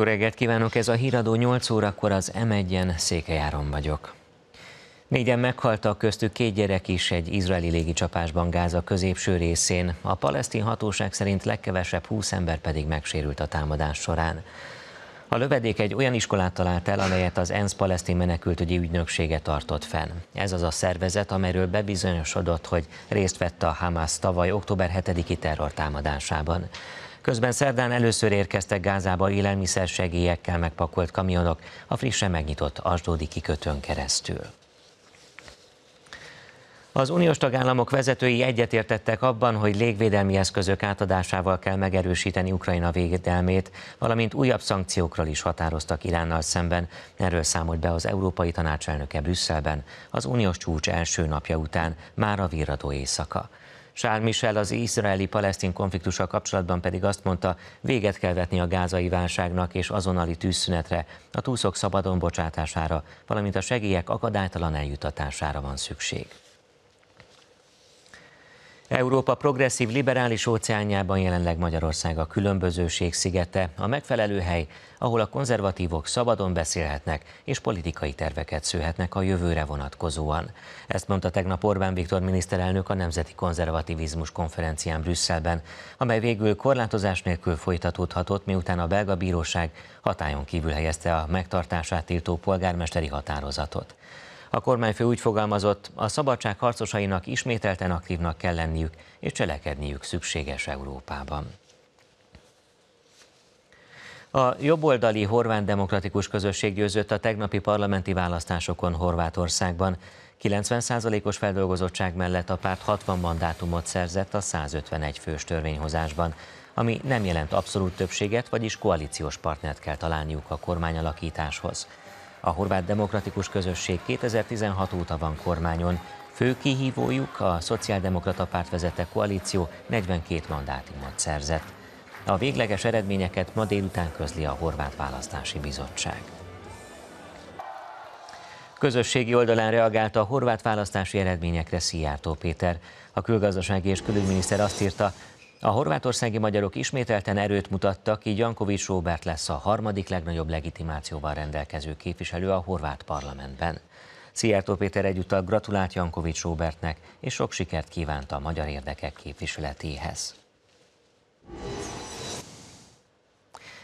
Jó reggelt kívánok, ez a híradó 8 órakor az M1-en Székelyáron vagyok. Négyen meghaltak, köztük két gyerek is egy izraeli légicsapásban Gáza középső részén. A palesztin hatóság szerint legkevesebb 20 ember pedig megsérült a támadás során. A lövedék egy olyan iskolát talált el, amelyet az ENSZ palesztin menekültügyi ügynöksége tartott fenn. Ez az a szervezet, amelyről bebizonyosodott, hogy részt vett a Hamas tavaly október 7-i támadásában. Közben szerdán először érkeztek Gázába élelmiszer segélyekkel megpakolt kamionok a frissen megnyitott Asdódi kikötőn keresztül. Az uniós tagállamok vezetői egyetértettek abban, hogy légvédelmi eszközök átadásával kell megerősíteni Ukrajna védelmét, valamint újabb szankciókról is határoztak Iránnal szemben. Erről számolt be az Európai Tanács elnöke Brüsszelben az uniós csúcs első napja után, már a virradó éjszaka. Charles Michel az izraeli-palesztin konfliktussal kapcsolatban pedig azt mondta, véget kell vetni a gázai válságnak és azonnali tűzszünetre, a túszok szabadon bocsátására, valamint a segélyek akadálytalan eljutatására van szükség. Európa progresszív liberális óceánjában jelenleg Magyarország a különbözőség szigete, a megfelelő hely, ahol a konzervatívok szabadon beszélhetnek és politikai terveket szőhetnek a jövőre vonatkozóan. Ezt mondta tegnap Orbán Viktor miniszterelnök a Nemzeti Konzervativizmus konferencián Brüsszelben, amely végül korlátozás nélkül folytatódhatott, miután a belga bíróság hatályon kívül helyezte a megtartását tiltó polgármesteri határozatot. A kormányfő úgy fogalmazott, a szabadság harcosainak ismételten aktívnak kell lenniük, és cselekedniük szükséges Európában. A jobboldali horvát demokratikus közösség győzött a tegnapi parlamenti választásokon Horvátországban. 90%-os feldolgozottság mellett a párt 60 mandátumot szerzett a 151 fős törvényhozásban, ami nem jelent abszolút többséget, vagyis koalíciós partnert kell találniuk a kormányalakításhoz. A horvát demokratikus közösség 2016 óta van kormányon. Fő kihívójuk a Szociáldemokrata Párt vezette koalíció 42 mandátumot szerzett. A végleges eredményeket ma délután közli a Horvát Választási Bizottság. Közösségi oldalán reagált a horvát választási eredményekre Szijjártó Péter. A külgazdasági és külügyminiszter azt írta, a horvátországi magyarok ismételten erőt mutattak, így Jankovics Róbert lesz a harmadik legnagyobb legitimációval rendelkező képviselő a horvát parlamentben. Szijjártó Péter egyúttal gratulált Jankovics Róbertnek, és sok sikert kívánta a magyar érdekek képviseletéhez.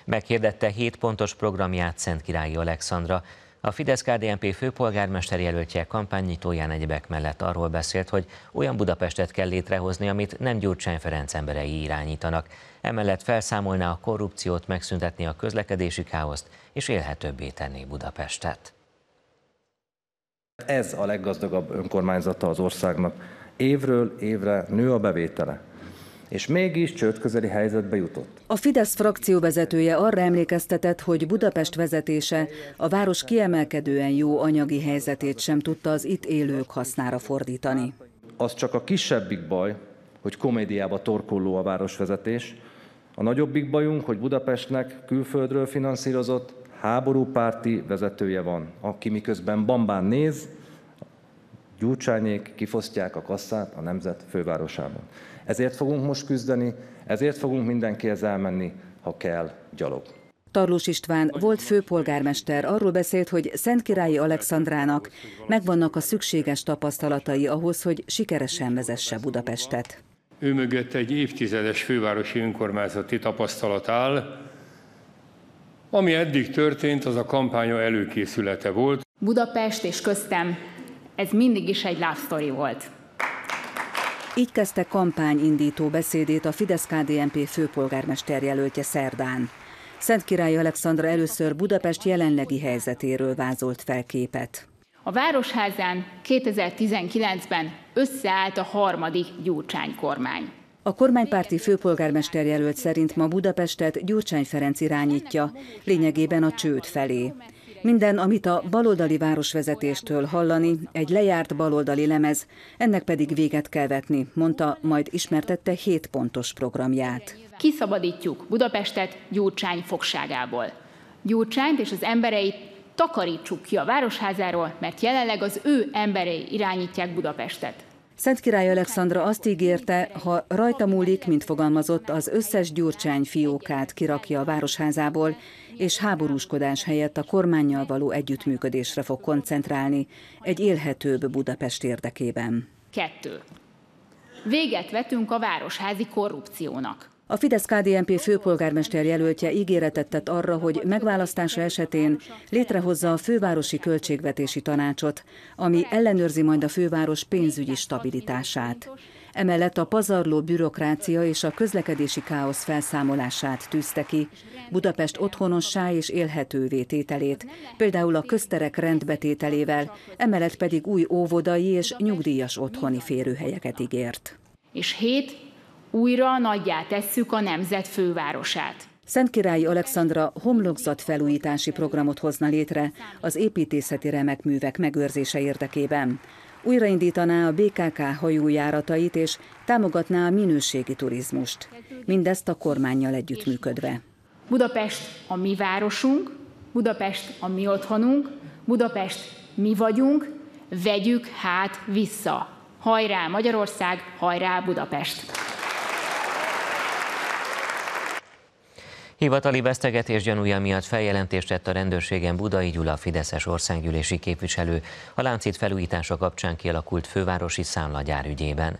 Meghirdette 7 pontos programját Szentkirályi Alexandra, a fidesz KDMP főpolgármester jelöltje kampánynyitóján egyebek mellett arról beszélt, hogy olyan Budapestet kell létrehozni, amit nem Gyurcsány Ferenc emberei irányítanak. Emellett felszámolná a korrupciót, megszüntetni a közlekedési káoszt és élhetőbbé tenni Budapestet. Ez a leggazdagabb önkormányzata az országnak. Évről évre nő a bevétele és mégis csőd közeli helyzetbe jutott. A Fidesz frakció vezetője arra emlékeztetett, hogy Budapest vezetése a város kiemelkedően jó anyagi helyzetét sem tudta az itt élők hasznára fordítani. Az csak a kisebbik baj, hogy komédiába torkolló a városvezetés, a nagyobbik bajunk, hogy Budapestnek külföldről finanszírozott háborúpárti vezetője van, aki miközben bambán néz, gyúcsányék kifosztják a kasszát a nemzet fővárosában. Ezért fogunk most küzdeni, ezért fogunk mindenkihez elmenni, ha kell, gyalog. Tarlós István, volt főpolgármester, arról beszélt, hogy Szentkirályi Alexandrának megvannak a szükséges tapasztalatai ahhoz, hogy sikeresen vezesse Budapestet. Ő mögött egy évtizedes fővárosi önkormányzati tapasztalat áll. Ami eddig történt, az a kampánya előkészülete volt. Budapest és köztem ez mindig is egy love story volt. Így kezdte kampányindító beszédét a Fidesz-KDNP főpolgármester jelöltje szerdán. Szent Király Alexandra először Budapest jelenlegi helyzetéről vázolt fel képet. A Városházán 2019-ben összeállt a harmadik Gyurcsány kormány. A kormánypárti főpolgármester jelölt szerint ma Budapestet Gyurcsány Ferenc irányítja, lényegében a csőd felé. Minden, amit a baloldali városvezetéstől hallani, egy lejárt baloldali lemez, ennek pedig véget kell vetni, mondta, majd ismertette hét pontos programját. Kiszabadítjuk Budapestet Gyurcsány fogságából. Gyurcsányt és az embereit takarítsuk ki a városházáról, mert jelenleg az ő emberei irányítják Budapestet. Szentkirály Alexandra azt ígérte, ha rajta múlik, mint fogalmazott, az összes gyurcsány fiókát kirakja a városházából, és háborúskodás helyett a kormányjal való együttműködésre fog koncentrálni egy élhetőbb Budapest érdekében. Kettő. Véget vetünk a városházi korrupciónak. A Fidesz-KDNP főpolgármester jelöltje ígéretet tett arra, hogy megválasztása esetén létrehozza a fővárosi költségvetési tanácsot, ami ellenőrzi majd a főváros pénzügyi stabilitását. Emellett a pazarló bürokrácia és a közlekedési káosz felszámolását tűzte ki, Budapest otthonossá és élhetővé tételét, például a közterek rendbetételével, emellett pedig új óvodai és nyugdíjas otthoni férőhelyeket ígért. És hét újra nagyját tesszük a nemzet fővárosát. Szentkirályi Alexandra homlokzat felújítási programot hozna létre az építészeti remek művek megőrzése érdekében újraindítaná a BKK hajójáratait és támogatná a minőségi turizmust. Mindezt a kormányjal együttműködve. Budapest a mi városunk, Budapest a mi otthonunk, Budapest mi vagyunk, vegyük hát vissza. Hajrá Magyarország, hajrá Budapest! Hivatali vesztegetés gyanúja miatt feljelentést tett a rendőrségen Budai Gyula Fideszes országgyűlési képviselő a láncít felújítása kapcsán kialakult fővárosi számlagyár ügyében.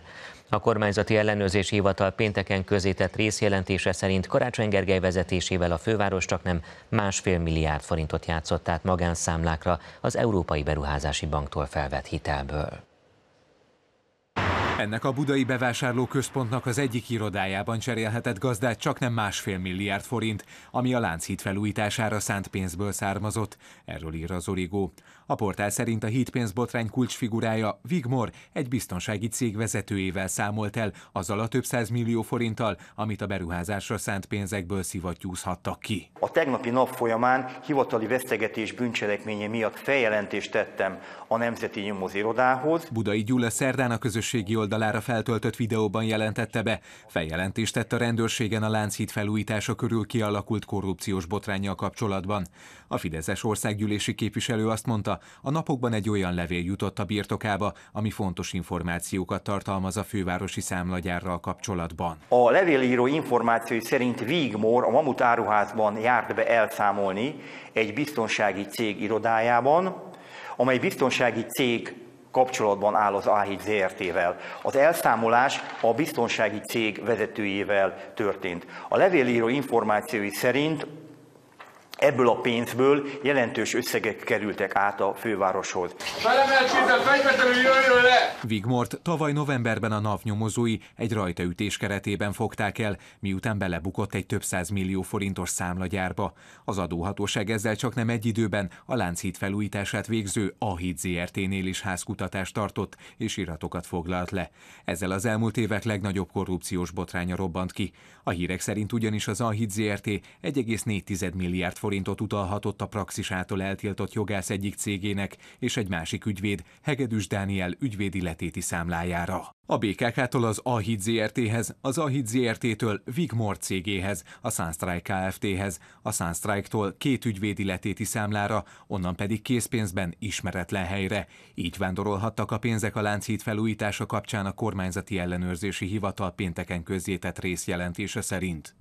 A kormányzati ellenőrzési hivatal pénteken közétett részjelentése szerint Karácsony Gergely vezetésével a főváros csak nem másfél milliárd forintot játszott át magánszámlákra az Európai Beruházási Banktól felvett hitelből. Ennek a budai bevásárlóközpontnak az egyik irodájában cserélhetett gazdát csak nem másfél milliárd forint, ami a Lánchíd felújítására szánt pénzből származott. Erről ír az Origó. A portál szerint a hídpénzbotrány kulcsfigurája Vigmor egy biztonsági cég vezetőjével számolt el azzal a több száz millió forinttal, amit a beruházásra szánt pénzekből szivattyúzhattak ki. A tegnapi nap folyamán hivatali vesztegetés bűncselekménye miatt feljelentést tettem a Nemzeti irodához. Budai Gyula szerdán a közösségi oldalára feltöltött videóban jelentette be. Feljelentést tett a rendőrségen a Lánchíd felújítása körül kialakult korrupciós botránya kapcsolatban. A Fideszes országgyűlési képviselő azt mondta, a napokban egy olyan levél jutott a birtokába, ami fontos információkat tartalmaz a fővárosi számlagyárral kapcsolatban. A levélíró információi szerint Vígmór a Mamut áruházban járt be elszámolni egy biztonsági cég irodájában, amely biztonsági cég kapcsolatban áll az a ZRT-vel. Az elszámolás a biztonsági cég vezetőjével történt. A levélíró információi szerint ebből a pénzből jelentős összegek kerültek át a fővároshoz. Vigmort tavaly novemberben a NAV nyomozói egy rajtaütés keretében fogták el, miután belebukott egy több száz millió forintos számlagyárba. Az adóhatóság ezzel csak nem egy időben a Lánchíd felújítását végző A-híd ZRT-nél is házkutatást tartott és iratokat foglalt le. Ezzel az elmúlt évek legnagyobb korrupciós botránya robbant ki. A hírek szerint ugyanis az A-híd ZRT 1,4 milliárd forintot utalhatott a praxisától eltiltott jogász egyik cégének és egy másik ügyvéd, Hegedűs Dániel ügyvédi letéti számlájára. A BKK-tól az Ahid ZRT-hez, az Ahid ZRT-től Vigmor cégéhez, a Sunstrike Kft-hez, a Sunstrike-tól két ügyvédi letéti számlára, onnan pedig készpénzben ismeretlen helyre. Így vándorolhattak a pénzek a Lánchíd felújítása kapcsán a kormányzati ellenőrzési hivatal pénteken közzétett részjelentése szerint.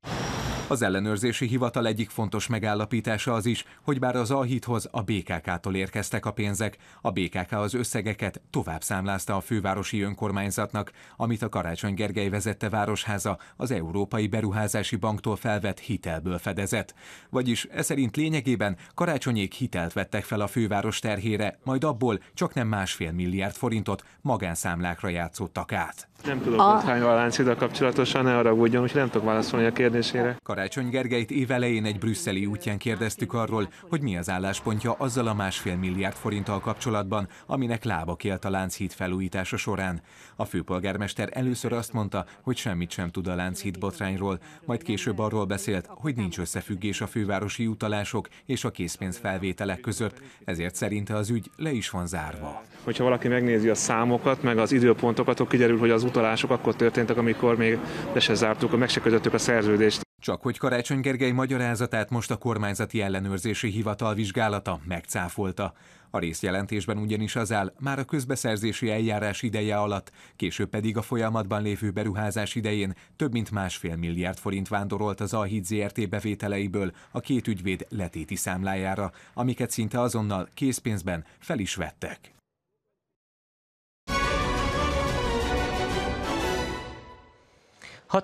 Az ellenőrzési hivatal egyik fontos megállapítása az is, hogy bár az Alhithoz a BKK-tól érkeztek a pénzek, a BKK az összegeket tovább számlázta a fővárosi önkormányzatnak, amit a Karácsony Gergely vezette városháza az Európai Beruházási Banktól felvett hitelből fedezett. Vagyis e szerint lényegében karácsonyék hitelt vettek fel a főváros terhére, majd abból csak nem másfél milliárd forintot magánszámlákra játszottak át. Nem tudom, a... hány kapcsolatosan, ne arra úgy, hogy nem tudok válaszolni a kérdésére. Karácsony Gergelyt évelején egy brüsszeli útján kérdeztük arról, hogy mi az álláspontja azzal a másfél milliárd forinttal kapcsolatban, aminek lába kelt a Lánchíd felújítása során. A főpolgármester először azt mondta, hogy semmit sem tud a Lánchíd botrányról, majd később arról beszélt, hogy nincs összefüggés a fővárosi utalások és a készpénz felvételek között, ezért szerinte az ügy le is van zárva. Hogyha valaki megnézi a számokat, meg az időpontokat, akkor kiderül, hogy az utalások akkor történtek, amikor még le se zártuk, meg se a szerződést. Csak hogy Karácsony Gergely magyarázatát most a kormányzati ellenőrzési hivatal vizsgálata megcáfolta. A részjelentésben ugyanis az áll, már a közbeszerzési eljárás ideje alatt, később pedig a folyamatban lévő beruházás idején több mint másfél milliárd forint vándorolt az Alhíd ZRT bevételeiből a két ügyvéd letéti számlájára, amiket szinte azonnal készpénzben fel is vettek.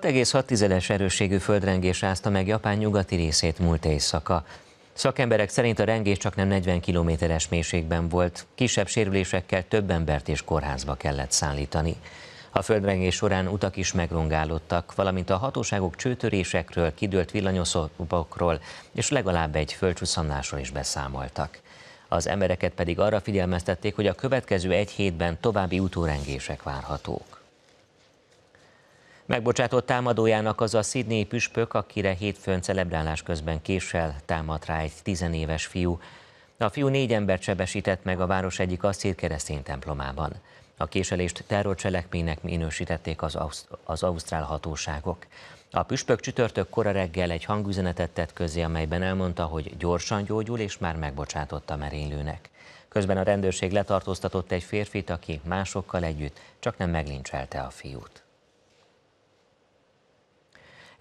6,6-es erősségű földrengés ázta meg Japán nyugati részét múlt éjszaka. Szakemberek szerint a rengés csak nem 40 kilométeres mélységben volt, kisebb sérülésekkel több embert és kórházba kellett szállítani. A földrengés során utak is megrongálódtak, valamint a hatóságok csőtörésekről, kidőlt villanyoszopokról és legalább egy földcsusszanásról is beszámoltak. Az embereket pedig arra figyelmeztették, hogy a következő egy hétben további utórengések várhatók. Megbocsátott támadójának az a Sydney püspök, akire hétfőn celebrálás közben késsel támadt rá egy tizenéves fiú. A fiú négy embert sebesített meg a város egyik asszír keresztény templomában. A késelést terrorcselekménynek minősítették az, Auszt az ausztrál hatóságok. A püspök csütörtök kora reggel egy hangüzenetet tett közé, amelyben elmondta, hogy gyorsan gyógyul és már megbocsátott a merénylőnek. Közben a rendőrség letartóztatott egy férfit, aki másokkal együtt csak nem meglincselte a fiút.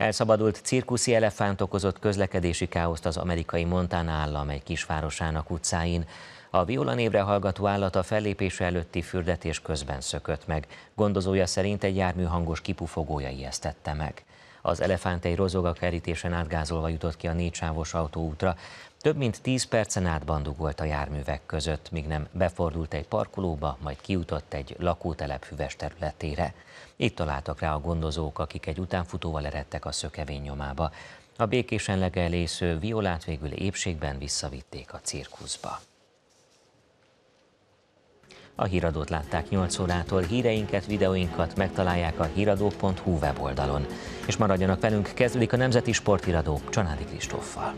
Elszabadult cirkuszi elefánt okozott közlekedési káoszt az amerikai Montana állam egy kisvárosának utcáin. A Viola névre hallgató állat a fellépése előtti fürdetés közben szökött meg. Gondozója szerint egy jármű hangos kipufogója ijesztette meg az elefánt egy rozoga kerítésen átgázolva jutott ki a négysávos autóútra. Több mint 10 percen át bandugolt a járművek között, míg nem befordult egy parkolóba, majd kijutott egy lakótelep hüves területére. Itt találtak rá a gondozók, akik egy utánfutóval eredtek a szökevény nyomába. A békésen legelésző violát végül épségben visszavitték a cirkuszba. A híradót látták 8 órától. Híreinket, videóinkat megtalálják a híradó.hu weboldalon. És maradjanak velünk, kezdődik a Nemzeti Sporthíradó Csanádi Kristóffal.